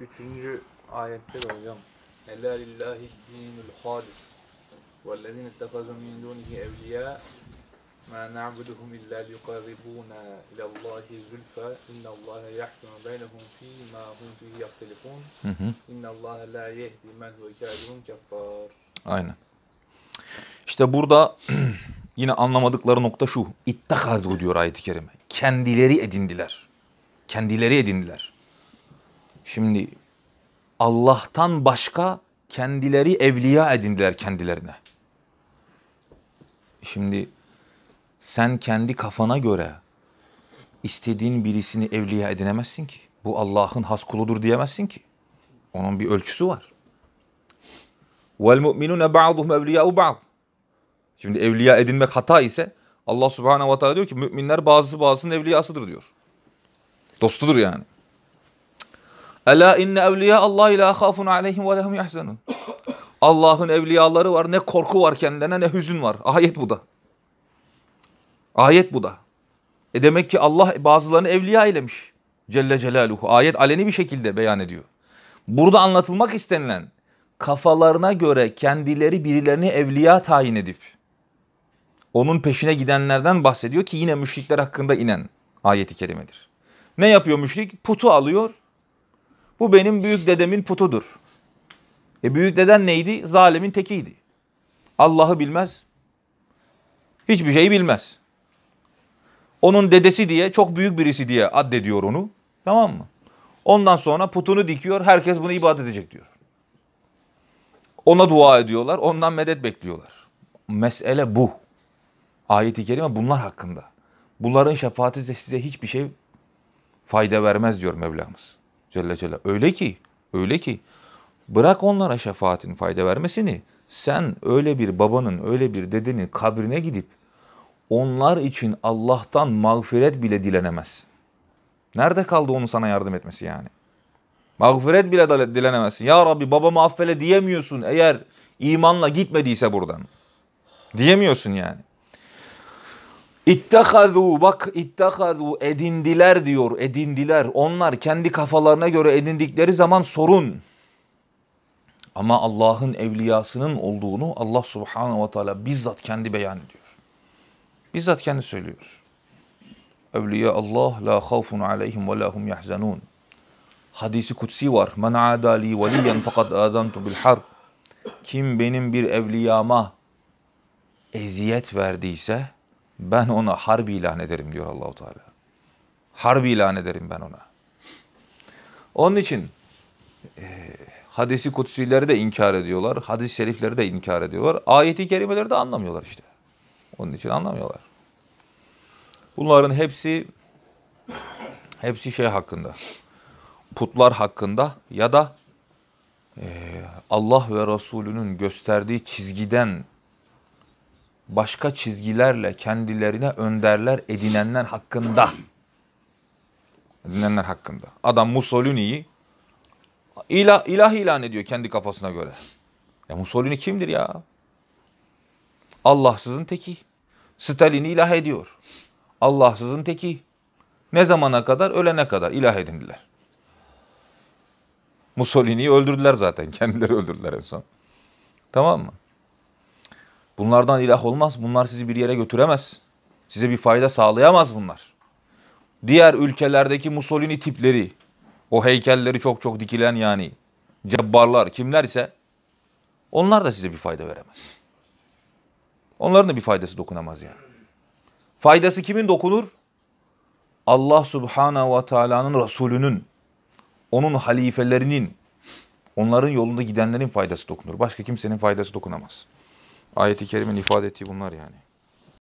Üçüncü ayette de hocam. Ela lillahi dinul halis. وَالَّذِينَ اتَّخَذُوا مِنْ دُونِهِ evliya. Ma نَعْبُدُهُمْ إِلَّا لِيُقَرِّبُونَ إِلَى allahi zulfa. اِنَّ اللّٰهَ يَحْكُمُ بَيْنَهُمْ fi. Ma hum فِيهِ يَخْتَلِفُونَ اِنَّ اللّٰهَ لَا يَهْدِي مَنْ هُوَ كَاذِبٌ كَفَّارٌ Aynen. İşte burada yine anlamadıkları nokta şu. İttehazû diyor ayet-i kerime. Kendileri edindiler. Kendileri edindiler. Şimdi Allah'tan başka kendileri evliya edindiler kendilerine. Şimdi sen kendi kafana göre istediğin birisini evliya edinemezsin ki. Bu Allah'ın has kuludur diyemezsin ki. Onun bir ölçüsü var. وَالْمُؤْمِنُونَ بَعْضُهُمْ اَوْلِيَاءُ بَعْضٍ Şimdi evliya edinmek hata ise Allah subhanehu ve teala diyor ki müminler bazısı bazısının evliyasıdır diyor. Dostudur yani. Ela inne evliya Allah ila khafun aleyhim ve lehum yahzanun. Allah'ın evliyaları var. Ne korku var kendilerine ne hüzün var. Ayet bu da. Ayet bu da. E demek ki Allah bazılarını evliya eylemiş. Celle Celaluhu. Ayet aleni bir şekilde beyan ediyor. Burada anlatılmak istenilen kafalarına göre kendileri birilerini evliya tayin edip onun peşine gidenlerden bahsediyor ki yine müşrikler hakkında inen ayeti kerimedir. Ne yapıyor müşrik? Putu alıyor, bu benim büyük dedemin putudur. E büyük deden neydi? Zalimin tekiydi. Allah'ı bilmez. Hiçbir şeyi bilmez. Onun dedesi diye çok büyük birisi diye addediyor onu. Tamam mı? Ondan sonra putunu dikiyor. Herkes bunu ibadet edecek diyor. Ona dua ediyorlar. Ondan medet bekliyorlar. Mesele bu. Ayet-i kerime bunlar hakkında. Bunların şefaati size hiçbir şey fayda vermez diyor Mevlamız. Celle Celle. Öyle ki, öyle ki bırak onlara şefaatin fayda vermesini. Sen öyle bir babanın, öyle bir dedenin kabrine gidip onlar için Allah'tan mağfiret bile dilenemez. Nerede kaldı onun sana yardım etmesi yani? Mağfiret bile dilenemezsin. Ya Rabbi babamı affele diyemiyorsun eğer imanla gitmediyse buradan. Diyemiyorsun yani. İttehazu bak ittehazu edindiler diyor edindiler. Onlar kendi kafalarına göre edindikleri zaman sorun. Ama Allah'ın evliyasının olduğunu Allah subhanahu ve teala bizzat kendi beyan ediyor. Bizzat kendi söylüyor. Evliya Allah la havfun aleyhim ve la hum yahzanun. Hadisi kutsi var. Men adali veliyen fakat adantu bil harb. Kim benim bir evliyama eziyet verdiyse ben ona harbi ilan ederim diyor Allahu Teala. Harbi ilan ederim ben ona. Onun için e, hadisi kutsileri de inkar ediyorlar. Hadis-i şerifleri de inkar ediyorlar. Ayeti kerimeleri de anlamıyorlar işte. Onun için anlamıyorlar. Bunların hepsi hepsi şey hakkında. Putlar hakkında ya da e, Allah ve Resulünün gösterdiği çizgiden başka çizgilerle kendilerine önderler edinenler hakkında. Edinenler hakkında. Adam Mussolini'yi ilah, ilah ilan ediyor kendi kafasına göre. Ya Mussolini kimdir ya? Allahsızın teki. Stalin'i ilah ediyor. Allahsızın teki. Ne zamana kadar? Ölene kadar ilah edindiler. Mussolini'yi öldürdüler zaten. Kendileri öldürdüler en son. Tamam mı? Bunlardan ilah olmaz. Bunlar sizi bir yere götüremez. Size bir fayda sağlayamaz bunlar. Diğer ülkelerdeki Mussolini tipleri, o heykelleri çok çok dikilen yani cebbarlar ise, onlar da size bir fayda veremez. Onların da bir faydası dokunamaz yani. Faydası kimin dokunur? Allah Subhanahu ve Taala'nın Resulü'nün, onun halifelerinin, onların yolunda gidenlerin faydası dokunur. Başka kimsenin faydası dokunamaz. Ayet-i Kerim'in ifade ettiği bunlar yani.